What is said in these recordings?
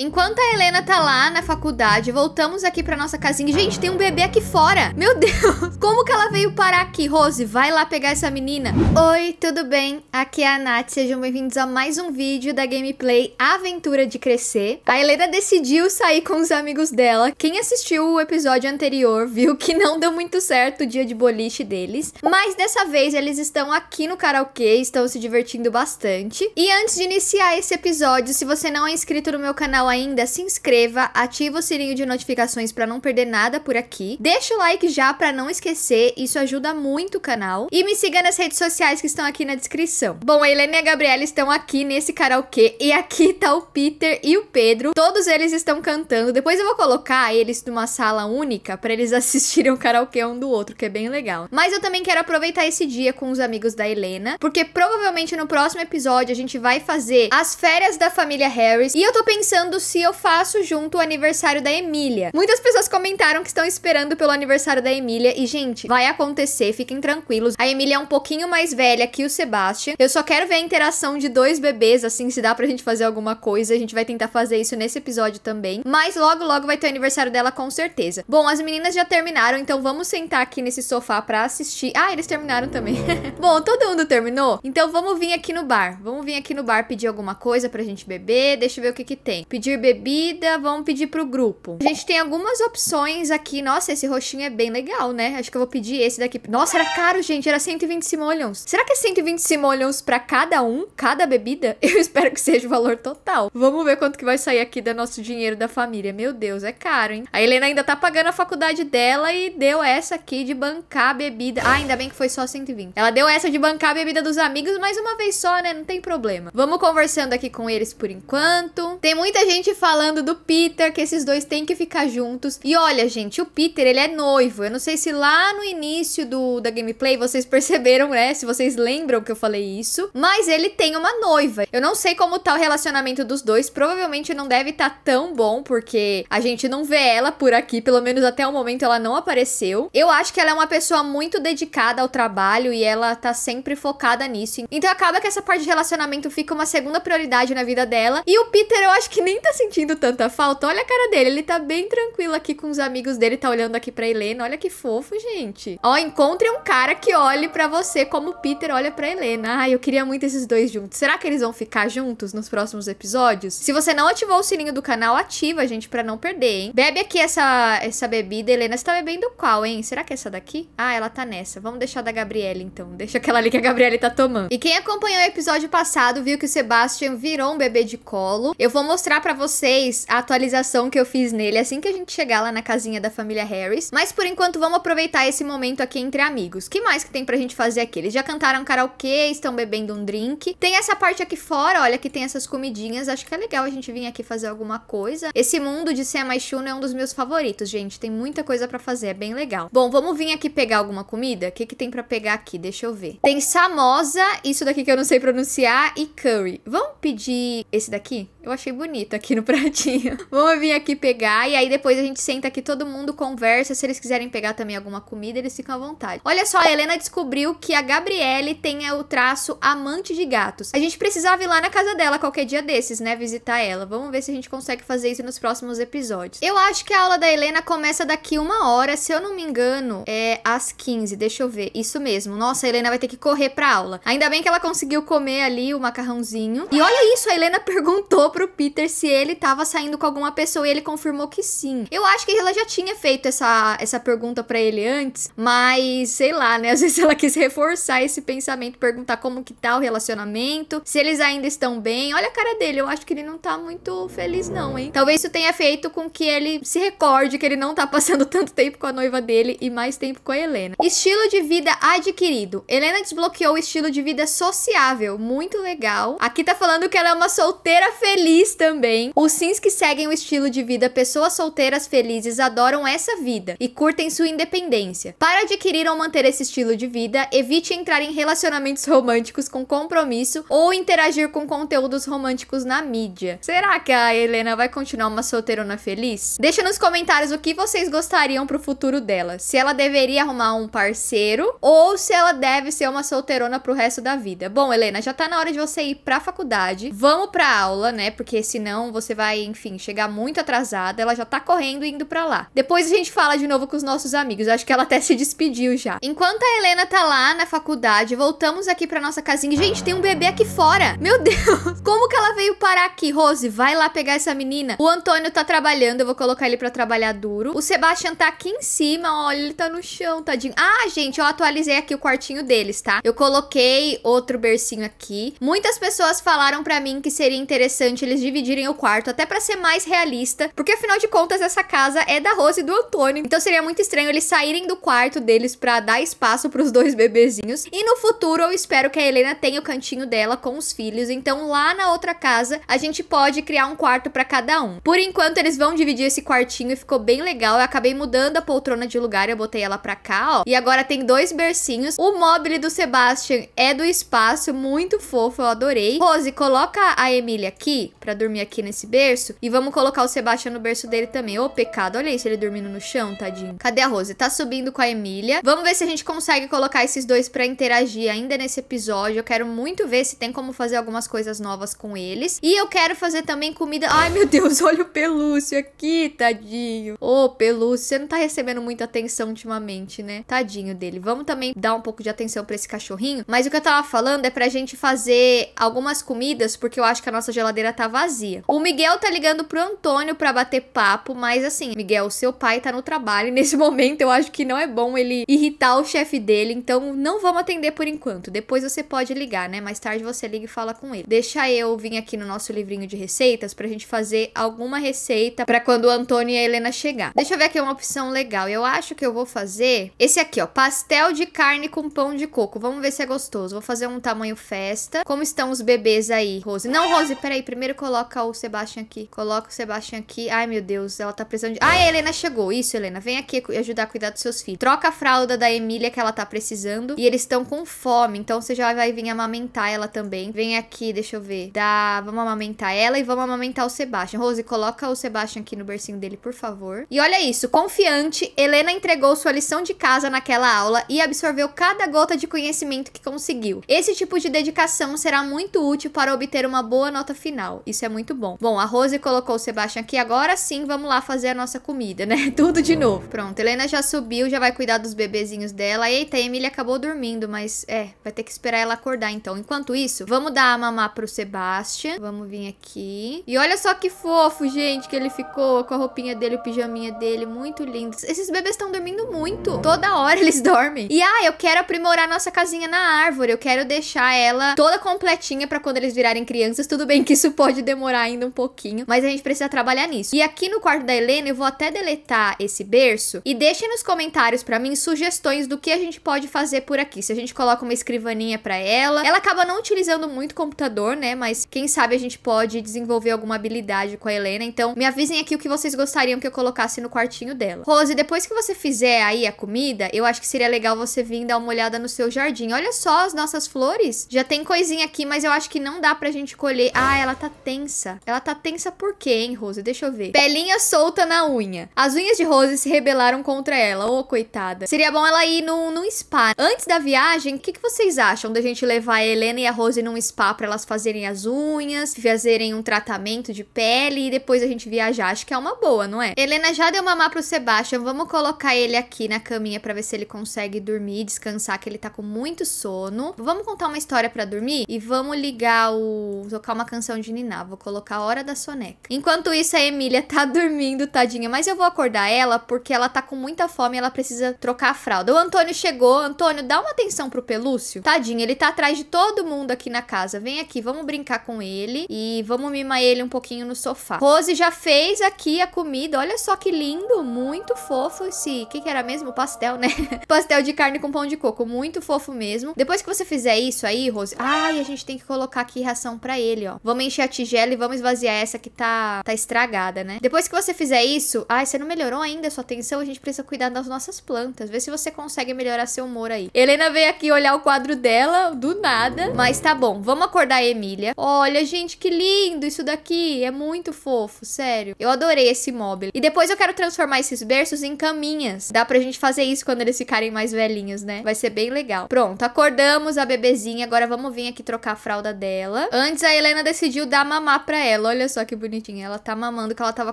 Enquanto a Helena tá lá na faculdade, voltamos aqui pra nossa casinha. Gente, tem um bebê aqui fora. Meu Deus, como que ela veio parar aqui? Rose, vai lá pegar essa menina. Oi, tudo bem? Aqui é a Nath. Sejam bem-vindos a mais um vídeo da gameplay Aventura de Crescer. A Helena decidiu sair com os amigos dela. Quem assistiu o episódio anterior viu que não deu muito certo o dia de boliche deles. Mas dessa vez eles estão aqui no karaokê, estão se divertindo bastante. E antes de iniciar esse episódio, se você não é inscrito no meu canal ainda, se inscreva, ativa o sininho de notificações para não perder nada por aqui. Deixa o like já para não esquecer, isso ajuda muito o canal. E me siga nas redes sociais que estão aqui na descrição. Bom, a Helena e a Gabriela estão aqui nesse karaokê e aqui tá o Peter e o Pedro. Todos eles estão cantando. Depois eu vou colocar eles numa sala única para eles assistirem o karaokê um do outro, que é bem legal. Mas eu também quero aproveitar esse dia com os amigos da Helena, porque provavelmente no próximo episódio a gente vai fazer as férias da família Harris e eu tô pensando se eu faço junto o aniversário da Emília. Muitas pessoas comentaram que estão esperando pelo aniversário da Emília e, gente, vai acontecer, fiquem tranquilos. A Emília é um pouquinho mais velha que o Sebastian. Eu só quero ver a interação de dois bebês, assim, se dá pra gente fazer alguma coisa. A gente vai tentar fazer isso nesse episódio também. Mas logo, logo vai ter o aniversário dela com certeza. Bom, as meninas já terminaram, então vamos sentar aqui nesse sofá pra assistir. Ah, eles terminaram também. Bom, todo mundo terminou? Então vamos vir aqui no bar. Vamos vir aqui no bar pedir alguma coisa pra gente beber. Deixa eu ver o que que tem. Pedir pedir bebida, vamos pedir pro grupo. A gente tem algumas opções aqui. Nossa, esse roxinho é bem legal, né? Acho que eu vou pedir esse daqui. Nossa, era caro, gente. Era 120 simoleons. Será que é 120 simoleons pra cada um? Cada bebida? Eu espero que seja o valor total. Vamos ver quanto que vai sair aqui do nosso dinheiro da família. Meu Deus, é caro, hein? A Helena ainda tá pagando a faculdade dela e deu essa aqui de bancar a bebida. Ah, ainda bem que foi só 120. Ela deu essa de bancar a bebida dos amigos mais uma vez só, né? Não tem problema. Vamos conversando aqui com eles por enquanto. Tem muita gente gente falando do Peter, que esses dois têm que ficar juntos. E olha, gente, o Peter, ele é noivo. Eu não sei se lá no início do, da gameplay vocês perceberam, né? Se vocês lembram que eu falei isso. Mas ele tem uma noiva. Eu não sei como tá o relacionamento dos dois. Provavelmente não deve estar tá tão bom, porque a gente não vê ela por aqui. Pelo menos até o momento ela não apareceu. Eu acho que ela é uma pessoa muito dedicada ao trabalho e ela tá sempre focada nisso. Então acaba que essa parte de relacionamento fica uma segunda prioridade na vida dela. E o Peter, eu acho que nem tá sentindo tanta falta. Olha a cara dele, ele tá bem tranquilo aqui com os amigos dele, tá olhando aqui pra Helena. Olha que fofo, gente. Ó, encontre um cara que olhe pra você como Peter olha pra Helena. Ai, eu queria muito esses dois juntos. Será que eles vão ficar juntos nos próximos episódios? Se você não ativou o sininho do canal, ativa, gente, pra não perder, hein? Bebe aqui essa, essa bebida, Helena. Você tá bebendo qual, hein? Será que é essa daqui? Ah, ela tá nessa. Vamos deixar da Gabriela, então. Deixa aquela ali que a Gabriela tá tomando. E quem acompanhou o episódio passado viu que o Sebastian virou um bebê de colo. Eu vou mostrar pra para vocês a atualização que eu fiz nele assim que a gente chegar lá na casinha da família Harris. Mas por enquanto vamos aproveitar esse momento aqui entre amigos. Que mais que tem pra gente fazer aqui? Eles já cantaram karaokê, estão bebendo um drink. Tem essa parte aqui fora, olha, que tem essas comidinhas. Acho que é legal a gente vir aqui fazer alguma coisa. Esse mundo de ser mais chuno é um dos meus favoritos, gente. Tem muita coisa pra fazer, é bem legal. Bom, vamos vir aqui pegar alguma comida? O que que tem pra pegar aqui? Deixa eu ver. Tem samosa, isso daqui que eu não sei pronunciar, e curry. Vamos pedir esse daqui? Eu achei bonito aqui aqui no pratinho. Vamos vir aqui pegar e aí depois a gente senta aqui, todo mundo conversa. Se eles quiserem pegar também alguma comida, eles ficam à vontade. Olha só, a Helena descobriu que a Gabriele tem é, o traço amante de gatos. A gente precisava ir lá na casa dela qualquer dia desses, né? Visitar ela. Vamos ver se a gente consegue fazer isso nos próximos episódios. Eu acho que a aula da Helena começa daqui uma hora, se eu não me engano, é às 15. Deixa eu ver. Isso mesmo. Nossa, a Helena vai ter que correr pra aula. Ainda bem que ela conseguiu comer ali o macarrãozinho. E olha isso, a Helena perguntou pro Peter se ele tava saindo com alguma pessoa e ele confirmou que sim. Eu acho que ela já tinha feito essa, essa pergunta para ele antes, mas sei lá, né? Às vezes ela quis reforçar esse pensamento, perguntar como que tá o relacionamento, se eles ainda estão bem. Olha a cara dele, eu acho que ele não tá muito feliz não, hein? Talvez isso tenha feito com que ele se recorde que ele não tá passando tanto tempo com a noiva dele e mais tempo com a Helena. Estilo de vida adquirido. Helena desbloqueou o estilo de vida sociável, muito legal. Aqui tá falando que ela é uma solteira feliz também os sims que seguem o estilo de vida pessoas solteiras felizes adoram essa vida e curtem sua independência. Para adquirir ou manter esse estilo de vida, evite entrar em relacionamentos românticos com compromisso ou interagir com conteúdos românticos na mídia. Será que a Helena vai continuar uma solteirona feliz? Deixa nos comentários o que vocês gostariam pro futuro dela. Se ela deveria arrumar um parceiro ou se ela deve ser uma solteirona pro resto da vida. Bom, Helena, já tá na hora de você ir pra faculdade. Vamos pra aula, né? Porque senão você vai, enfim, chegar muito atrasada. Ela já tá correndo e indo pra lá. Depois a gente fala de novo com os nossos amigos. Acho que ela até se despediu já. Enquanto a Helena tá lá na faculdade, voltamos aqui pra nossa casinha. Gente, tem um bebê aqui fora. Meu Deus! Como que ela veio parar aqui? Rose, vai lá pegar essa menina. O Antônio tá trabalhando, eu vou colocar ele pra trabalhar duro. O Sebastião tá aqui em cima, olha, ele tá no chão, tadinho. Ah, gente, eu atualizei aqui o quartinho deles, tá? Eu coloquei outro bercinho aqui. Muitas pessoas falaram pra mim que seria interessante eles dividirem o quarto, até para ser mais realista, porque afinal de contas essa casa é da Rose e do Antônio, então seria muito estranho eles saírem do quarto deles para dar espaço para os dois bebezinhos. E no futuro eu espero que a Helena tenha o cantinho dela com os filhos, então lá na outra casa a gente pode criar um quarto para cada um. Por enquanto eles vão dividir esse quartinho e ficou bem legal. Eu acabei mudando a poltrona de lugar, eu botei ela para cá, ó. E agora tem dois bercinhos. O móvel do Sebastian é do espaço, muito fofo, eu adorei. Rose, coloca a Emília aqui para dormir aqui aqui nesse berço e vamos colocar o Sebastião no berço dele também. Ô, oh, pecado. Olha isso, ele dormindo no chão, tadinho. Cadê a Rose? Tá subindo com a Emília. Vamos ver se a gente consegue colocar esses dois pra interagir ainda nesse episódio. Eu quero muito ver se tem como fazer algumas coisas novas com eles. E eu quero fazer também comida... Ai, meu Deus, olha o pelúcio aqui, tadinho. Ô, oh, pelúcio, você não tá recebendo muita atenção ultimamente, né? Tadinho dele. Vamos também dar um pouco de atenção pra esse cachorrinho. Mas o que eu tava falando é pra gente fazer algumas comidas, porque eu acho que a nossa geladeira tá vazia. O Miguel tá ligando pro Antônio para bater papo, mas assim, Miguel, seu pai tá no trabalho e nesse momento eu acho que não é bom ele irritar o chefe dele, então não vamos atender por enquanto. Depois você pode ligar, né? Mais tarde você liga e fala com ele. Deixa eu vir aqui no nosso livrinho de receitas pra gente fazer alguma receita para quando o Antônio e a Helena chegar. Deixa eu ver aqui uma opção legal. Eu acho que eu vou fazer esse aqui, ó, pastel de carne com pão de coco. Vamos ver se é gostoso. Vou fazer um tamanho festa. Como estão os bebês aí, Rose? Não, Rose, peraí. Primeiro coloca os Sebastian aqui. Coloca o Sebastian aqui. Ai, meu Deus, ela tá precisando de... Ah, a Helena chegou. Isso, Helena. Vem aqui ajudar a cuidar dos seus filhos. Troca a fralda da Emília que ela tá precisando. E eles estão com fome. Então você já vai vir amamentar ela também. Vem aqui, deixa eu ver. Dá... Vamos amamentar ela e vamos amamentar o Sebastian. Rose, coloca o Sebastian aqui no bercinho dele, por favor. E olha isso. Confiante, Helena entregou sua lição de casa naquela aula e absorveu cada gota de conhecimento que conseguiu. Esse tipo de dedicação será muito útil para obter uma boa nota final. Isso é muito bom bom. Bom, a Rose colocou o Sebastian aqui. Agora sim, vamos lá fazer a nossa comida, né? Tudo de novo. Pronto, Helena já subiu, já vai cuidar dos bebezinhos dela. Eita, a Emília acabou dormindo, mas é, vai ter que esperar ela acordar então. Enquanto isso, vamos dar a mamar pro Sebastian. Vamos vir aqui. E olha só que fofo, gente, que ele ficou com a roupinha dele, o pijaminha dele. Muito lindo. Esses bebês estão dormindo muito. Toda hora eles dormem. E ah, eu quero aprimorar nossa casinha na árvore. Eu quero deixar ela toda completinha pra quando eles virarem crianças. Tudo bem que isso pode demorar ainda ainda um pouquinho, mas a gente precisa trabalhar nisso. E aqui no quarto da Helena, eu vou até deletar esse berço e deixem nos comentários para mim sugestões do que a gente pode fazer por aqui. Se a gente coloca uma escrivaninha para ela, ela acaba não utilizando muito computador, né? Mas quem sabe a gente pode desenvolver alguma habilidade com a Helena. Então, me avisem aqui o que vocês gostariam que eu colocasse no quartinho dela. Rose, depois que você fizer aí a comida, eu acho que seria legal você vir dar uma olhada no seu jardim. Olha só as nossas flores. Já tem coisinha aqui, mas eu acho que não dá pra gente colher. Ah, ela tá tensa. Ela tá tensa por quê, hein, Rose? Deixa eu ver. Pelinha solta na unha. As unhas de Rose se rebelaram contra ela. Ô, oh, coitada. Seria bom ela ir num, num spa. Antes da viagem, o que, que vocês acham da gente levar a Helena e a Rose num spa para elas fazerem as unhas, fazerem um tratamento de pele e depois a gente viajar? Acho que é uma boa, não é? Helena já deu mamar pro Sebastian. Vamos colocar ele aqui na caminha para ver se ele consegue dormir, descansar, que ele tá com muito sono. Vamos contar uma história para dormir e vamos ligar o. tocar uma canção de Niná. Vou colocar hora da soneca. Enquanto isso, a Emília tá dormindo, tadinha, mas eu vou acordar ela porque ela tá com muita fome e ela precisa trocar a fralda. O Antônio chegou. Antônio, dá uma atenção pro Pelúcio. Tadinha. ele tá atrás de todo mundo aqui na casa. Vem aqui, vamos brincar com ele e vamos mimar ele um pouquinho no sofá. Rose já fez aqui a comida. Olha só que lindo, muito fofo esse... O que, que era mesmo? Pastel, né? Pastel de carne com pão de coco. Muito fofo mesmo. Depois que você fizer isso aí, Rose... Ai, a gente tem que colocar aqui ração pra ele, ó. Vamos encher a tigela e vamos e é essa que tá, tá estragada, né? Depois que você fizer isso, ai, você não melhorou ainda a sua atenção, a gente precisa cuidar das nossas plantas. Vê se você consegue melhorar seu humor aí. Helena veio aqui olhar o quadro dela do nada, mas tá bom. Vamos acordar a Emília. Olha, gente, que lindo isso daqui. É muito fofo, sério. Eu adorei esse móvel. E depois eu quero transformar esses berços em caminhas. Dá pra gente fazer isso quando eles ficarem mais velhinhos, né? Vai ser bem legal. Pronto, acordamos a bebezinha. Agora vamos vir aqui trocar a fralda dela. Antes a Helena decidiu dar mamá pra ela ela, olha só que bonitinha. Ela tá mamando que ela tava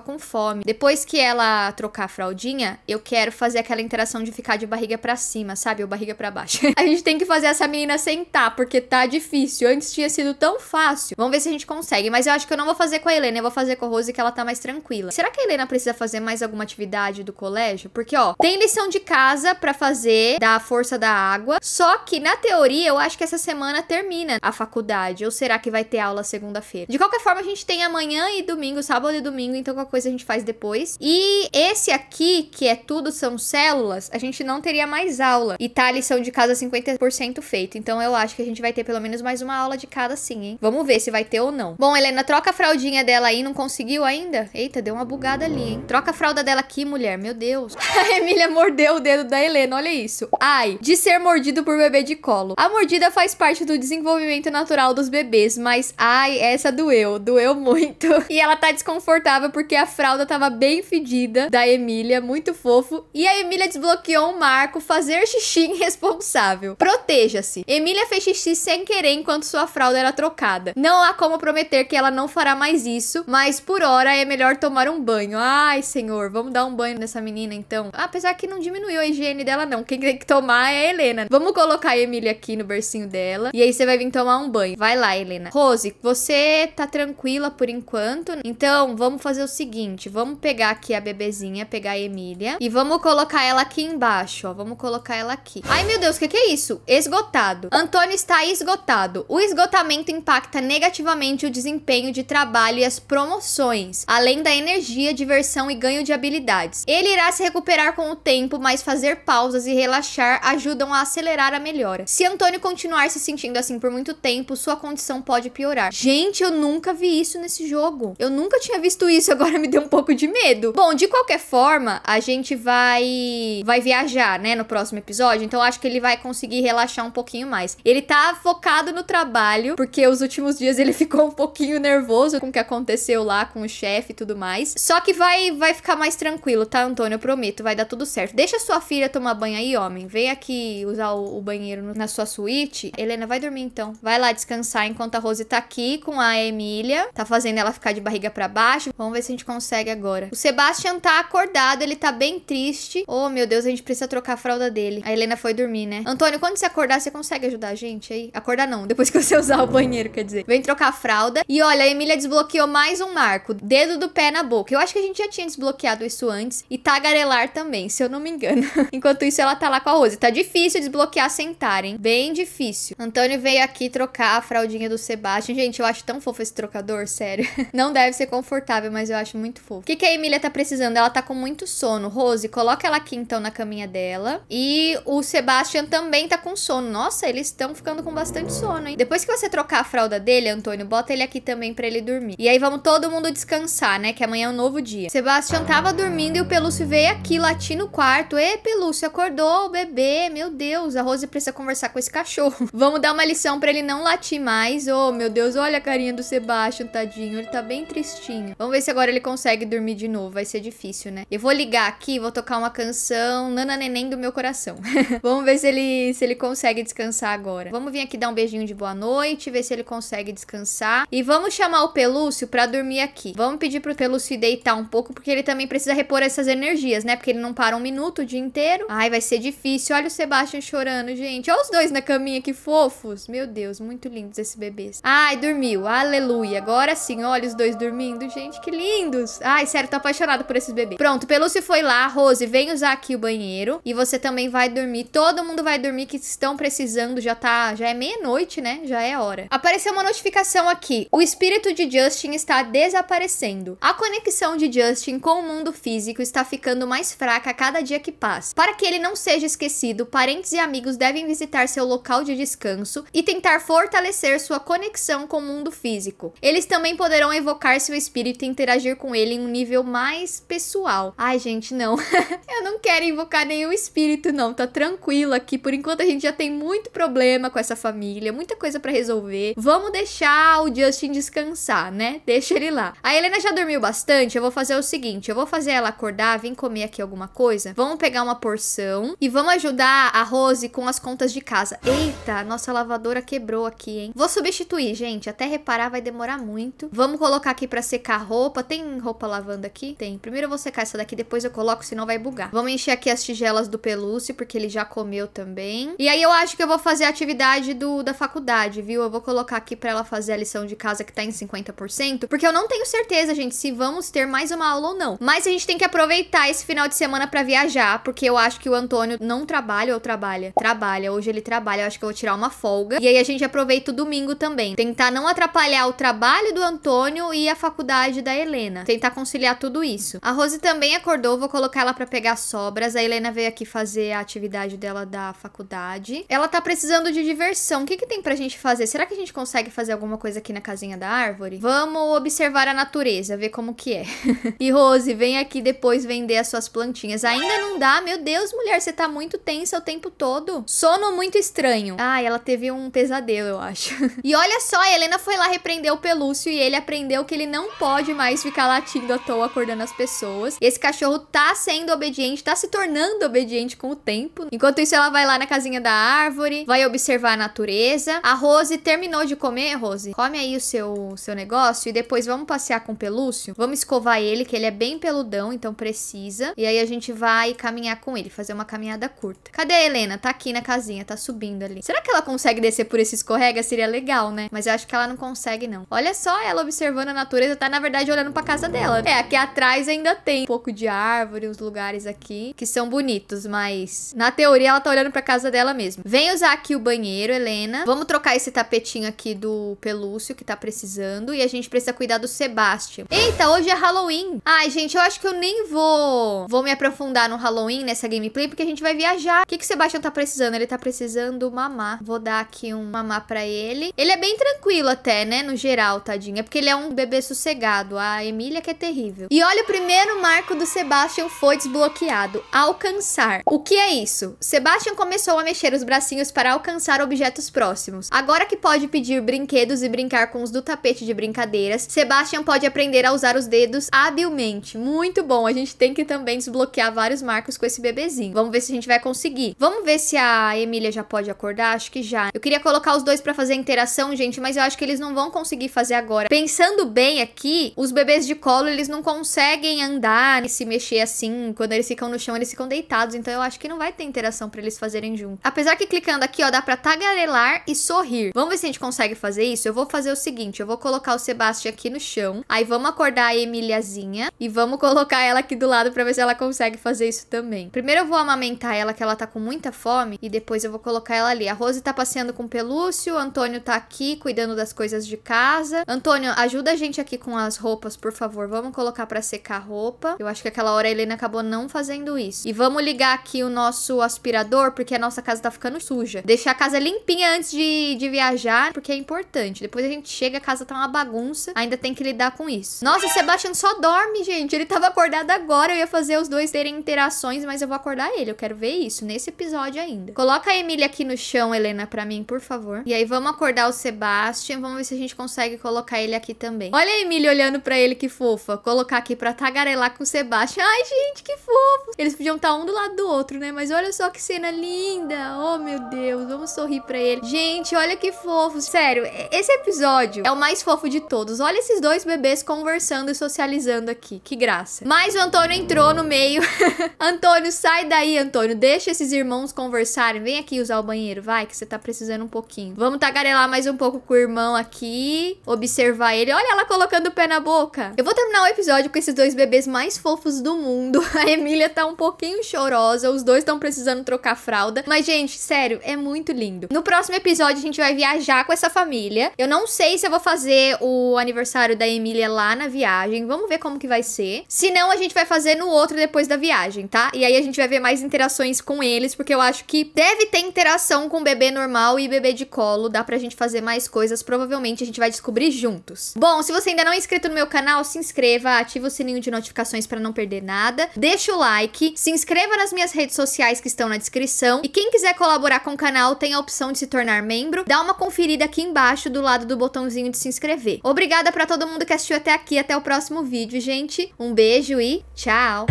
com fome. Depois que ela trocar a fraldinha, eu quero fazer aquela interação de ficar de barriga para cima, sabe? Ou barriga para baixo. a gente tem que fazer essa menina sentar, porque tá difícil. Antes tinha sido tão fácil. Vamos ver se a gente consegue. Mas eu acho que eu não vou fazer com a Helena, eu vou fazer com a Rose, que ela tá mais tranquila. Será que a Helena precisa fazer mais alguma atividade do colégio? Porque, ó, tem lição de casa para fazer da força da água. Só que, na teoria, eu acho que essa semana termina a faculdade. Ou será que vai ter aula segunda-feira? De qualquer forma, a gente tem amanhã e domingo, sábado e domingo, então qualquer coisa a gente faz depois. E esse aqui, que é tudo são células, a gente não teria mais aula. E tá a lição de casa 50% feito. Então eu acho que a gente vai ter pelo menos mais uma aula de cada sim, hein? Vamos ver se vai ter ou não. Bom, Helena, troca a fraldinha dela aí. Não conseguiu ainda? Eita, deu uma bugada ali, hein? Troca a fralda dela aqui, mulher. Meu Deus. A Emília mordeu o dedo da Helena. Olha isso. Ai, de ser mordido por bebê de colo. A mordida faz parte do desenvolvimento natural dos bebês, mas ai, essa doeu. Doeu muito. E ela tá desconfortável porque a fralda tava bem fedida da Emília, muito fofo. E a Emília desbloqueou um marco fazer xixi irresponsável. Proteja-se. Emília fez xixi sem querer enquanto sua fralda era trocada. Não há como prometer que ela não fará mais isso, mas por hora é melhor tomar um banho. Ai, senhor, vamos dar um banho nessa menina então. Apesar que não diminuiu a higiene dela não, quem tem que tomar é a Helena. Vamos colocar a Emília aqui no bercinho dela e aí você vai vir tomar um banho. Vai lá, Helena. Rose, você tá tranquila por enquanto. Então, vamos fazer o seguinte, vamos pegar aqui a bebezinha, pegar a Emília e vamos colocar ela aqui embaixo, ó. Vamos colocar ela aqui. Ai, meu Deus, o que, que é isso? Esgotado. Antônio está esgotado. O esgotamento impacta negativamente o desempenho de trabalho e as promoções, além da energia, diversão e ganho de habilidades. Ele irá se recuperar com o tempo, mas fazer pausas e relaxar ajudam a acelerar a melhora. Se Antônio continuar se sentindo assim por muito tempo, sua condição pode piorar. Gente, eu nunca vi isso isso nesse jogo. Eu nunca tinha visto isso, agora me deu um pouco de medo. Bom, de qualquer forma, a gente vai vai viajar, né, no próximo episódio, então acho que ele vai conseguir relaxar um pouquinho mais. Ele tá focado no trabalho, porque os últimos dias ele ficou um pouquinho nervoso com o que aconteceu lá com o chefe e tudo mais. Só que vai vai ficar mais tranquilo, tá, Antônio? Eu prometo, vai dar tudo certo. Deixa sua filha tomar banho aí, homem. Vem aqui usar o, o banheiro no, na sua suíte. Helena, vai dormir então. Vai lá descansar enquanto a Rose tá aqui com a Emília. Tá fazendo ela ficar de barriga para baixo. Vamos ver se a gente consegue agora. O Sebastian tá acordado, ele tá bem triste. Oh, meu Deus, a gente precisa trocar a fralda dele. A Helena foi dormir, né? Antônio, quando você acordar, você consegue ajudar a gente aí? Acordar não, depois que você usar o banheiro, quer dizer. Vem trocar a fralda. E olha, a Emília desbloqueou mais um marco. Dedo do pé na boca. Eu acho que a gente já tinha desbloqueado isso antes. E tagarelar também, se eu não me engano. Enquanto isso, ela tá lá com a Rose. Tá difícil desbloquear sentar, hein? Bem difícil. Antônio veio aqui trocar a fraldinha do Sebastian. Gente, eu acho tão fofo esse trocador sério. Não deve ser confortável, mas eu acho muito fofo. O que, que a Emília tá precisando? Ela tá com muito sono. Rose, coloca ela aqui então na caminha dela. E o Sebastian também tá com sono. Nossa, eles estão ficando com bastante sono, hein? Depois que você trocar a fralda dele, Antônio, bota ele aqui também pra ele dormir. E aí vamos todo mundo descansar, né? Que amanhã é um novo dia. Sebastian tava dormindo e o Pelúcio veio aqui latir no quarto. Ê, Pelúcio, acordou o bebê. Meu Deus, a Rose precisa conversar com esse cachorro. vamos dar uma lição pra ele não latir mais. Oh, meu Deus, olha a carinha do Sebastian, tadinho tadinho. Ele tá bem tristinho. Vamos ver se agora ele consegue dormir de novo. Vai ser difícil, né? Eu vou ligar aqui, vou tocar uma canção Nana Neném do meu coração. Vamos ver se ele, se ele consegue descansar agora. Vamos vir aqui dar um beijinho de boa noite, ver se ele consegue descansar. E vamos chamar o Pelúcio pra dormir aqui. Vamos pedir pro Pelúcio deitar um pouco, porque ele também precisa repor essas energias, né? Porque ele não para um minuto o dia inteiro. Ai, vai ser difícil. Olha o Sebastian chorando, gente. Olha os dois na caminha, que fofos. Meu Deus, muito lindos esses bebês. Ai, dormiu. Aleluia. Agora Assim, sim, olha os dois dormindo. Gente, que lindos. Ai, sério, tô apaixonada por esses bebês. Pronto, Pelúcio foi lá. Rose, vem usar aqui o banheiro. E você também vai dormir. Todo mundo vai dormir que estão precisando. Já tá... Já é meia-noite, né? Já é hora. Apareceu uma notificação aqui. O espírito de Justin está desaparecendo. A conexão de Justin com o mundo físico está ficando mais fraca a cada dia que passa. Para que ele não seja esquecido, parentes e amigos devem visitar seu local de descanso e tentar fortalecer sua conexão com o mundo físico. Eles estão também poderão evocar seu espírito e interagir com ele em um nível mais pessoal. Ai, gente, não. eu não quero invocar nenhum espírito, não. Tá tranquilo aqui. Por enquanto a gente já tem muito problema com essa família, muita coisa para resolver. Vamos deixar o Justin descansar, né? Deixa ele lá. A Helena já dormiu bastante. Eu vou fazer o seguinte: eu vou fazer ela acordar, vir comer aqui alguma coisa. Vamos pegar uma porção e vamos ajudar a Rose com as contas de casa. Eita, nossa lavadora quebrou aqui, hein? Vou substituir, gente. Até reparar vai demorar muito. Vamos colocar aqui pra secar a roupa. Tem roupa lavando aqui? Tem. Primeiro eu vou secar essa daqui, depois eu coloco, senão vai bugar. Vamos encher aqui as tigelas do pelúcio, porque ele já comeu também. E aí eu acho que eu vou fazer a atividade do, da faculdade, viu? Eu vou colocar aqui pra ela fazer a lição de casa que tá em 50%, porque eu não tenho certeza, gente, se vamos ter mais uma aula ou não. Mas a gente tem que aproveitar esse final de semana pra viajar, porque eu acho que o Antônio não trabalha ou trabalha? Trabalha. Hoje ele trabalha, eu acho que eu vou tirar uma folga. E aí a gente aproveita o domingo também. Tentar não atrapalhar o trabalho do do Antônio e a faculdade da Helena. Tentar conciliar tudo isso. A Rose também acordou, vou colocar ela para pegar sobras. A Helena veio aqui fazer a atividade dela da faculdade. Ela tá precisando de diversão. O que, que tem pra gente fazer? Será que a gente consegue fazer alguma coisa aqui na casinha da árvore? Vamos observar a natureza, ver como que é. e Rose, vem aqui depois vender as suas plantinhas. Ainda não dá? Meu Deus, mulher, você tá muito tensa o tempo todo. Sono muito estranho. Ai, ela teve um pesadelo, eu acho. e olha só, a Helena foi lá repreender o Pelúcio e ele aprendeu que ele não pode mais ficar latindo à toa acordando as pessoas. esse cachorro tá sendo obediente, tá se tornando obediente com o tempo. Enquanto isso, ela vai lá na casinha da árvore, vai observar a natureza. A Rose terminou de comer, Rose. Come aí o seu, seu negócio e depois vamos passear com o pelúcio. Vamos escovar ele, que ele é bem peludão, então precisa. E aí a gente vai caminhar com ele, fazer uma caminhada curta. Cadê a Helena? Tá aqui na casinha, tá subindo ali. Será que ela consegue descer por esse escorrega? Seria legal, né? Mas eu acho que ela não consegue, não. Olha só, ela observando a natureza, tá na verdade olhando pra casa dela. É, aqui atrás ainda tem um pouco de árvore, uns lugares aqui que são bonitos, mas na teoria ela tá olhando pra casa dela mesmo. Vem usar aqui o banheiro, Helena. Vamos trocar esse tapetinho aqui do pelúcio que tá precisando e a gente precisa cuidar do Sebastião. Eita, hoje é Halloween. Ai, gente, eu acho que eu nem vou vou me aprofundar no Halloween nessa gameplay porque a gente vai viajar. O que que o Sebastião tá precisando? Ele tá precisando mamar. Vou dar aqui um mamar pra ele. Ele é bem tranquilo até, né, no geral, tadinho. É porque ele é um bebê sossegado. A Emília que é terrível. E olha, o primeiro marco do Sebastian foi desbloqueado. Alcançar. O que é isso? Sebastian começou a mexer os bracinhos para alcançar objetos próximos. Agora que pode pedir brinquedos e brincar com os do tapete de brincadeiras, Sebastian pode aprender a usar os dedos habilmente. Muito bom. A gente tem que também desbloquear vários marcos com esse bebezinho. Vamos ver se a gente vai conseguir. Vamos ver se a Emília já pode acordar. Acho que já. Eu queria colocar os dois para fazer a interação, gente, mas eu acho que eles não vão conseguir fazer agora agora. Pensando bem aqui, os bebês de colo, eles não conseguem andar e se mexer assim. Quando eles ficam no chão, eles ficam deitados. Então eu acho que não vai ter interação para eles fazerem junto. Apesar que clicando aqui, ó, dá pra tagarelar e sorrir. Vamos ver se a gente consegue fazer isso? Eu vou fazer o seguinte, eu vou colocar o Sebastião aqui no chão. Aí vamos acordar a Emiliazinha e vamos colocar ela aqui do lado pra ver se ela consegue fazer isso também. Primeiro eu vou amamentar ela, que ela tá com muita fome. E depois eu vou colocar ela ali. A Rose tá passeando com o Pelúcio, o Antônio tá aqui cuidando das coisas de casa. Antônio, ajuda a gente aqui com as roupas, por favor. Vamos colocar para secar a roupa. Eu acho que aquela hora a Helena acabou não fazendo isso. E vamos ligar aqui o nosso aspirador, porque a nossa casa tá ficando suja. Deixar a casa limpinha antes de, de viajar, porque é importante. Depois a gente chega, a casa tá uma bagunça, ainda tem que lidar com isso. Nossa, o Sebastian só dorme, gente. Ele tava acordado agora, eu ia fazer os dois terem interações, mas eu vou acordar ele. Eu quero ver isso nesse episódio ainda. Coloca a Emília aqui no chão, Helena, pra mim, por favor. E aí vamos acordar o Sebastian, vamos ver se a gente consegue colocar colocar ele aqui também. Olha a Emília olhando pra ele, que fofa. Colocar aqui pra tagarelar com o Sebastião. Ai, gente, que fofo. Eles podiam estar tá um do lado do outro, né? Mas olha só que cena linda. Oh, meu Deus. Vamos sorrir pra ele. Gente, olha que fofo. Sério, esse episódio é o mais fofo de todos. Olha esses dois bebês conversando e socializando aqui. Que graça. Mas o Antônio entrou no meio. Antônio, sai daí, Antônio. Deixa esses irmãos conversarem. Vem aqui usar o banheiro, vai, que você tá precisando um pouquinho. Vamos tagarelar mais um pouco com o irmão aqui. Observe observar ele. Olha ela colocando o pé na boca. Eu vou terminar o episódio com esses dois bebês mais fofos do mundo. A Emília tá um pouquinho chorosa, os dois estão precisando trocar fralda. Mas, gente, sério, é muito lindo. No próximo episódio, a gente vai viajar com essa família. Eu não sei se eu vou fazer o aniversário da Emília lá na viagem. Vamos ver como que vai ser. Se não, a gente vai fazer no outro depois da viagem, tá? E aí a gente vai ver mais interações com eles, porque eu acho que deve ter interação com bebê normal e bebê de colo. Dá pra gente fazer mais coisas. Provavelmente a gente vai descobrir junto juntos. Bom, se você ainda não é inscrito no meu canal, se inscreva, ative o sininho de notificações para não perder nada, deixa o like, se inscreva nas minhas redes sociais que estão na descrição e quem quiser colaborar com o canal tem a opção de se tornar membro, dá uma conferida aqui embaixo do lado do botãozinho de se inscrever. Obrigada para todo mundo que assistiu até aqui, até o próximo vídeo, gente. Um beijo e tchau!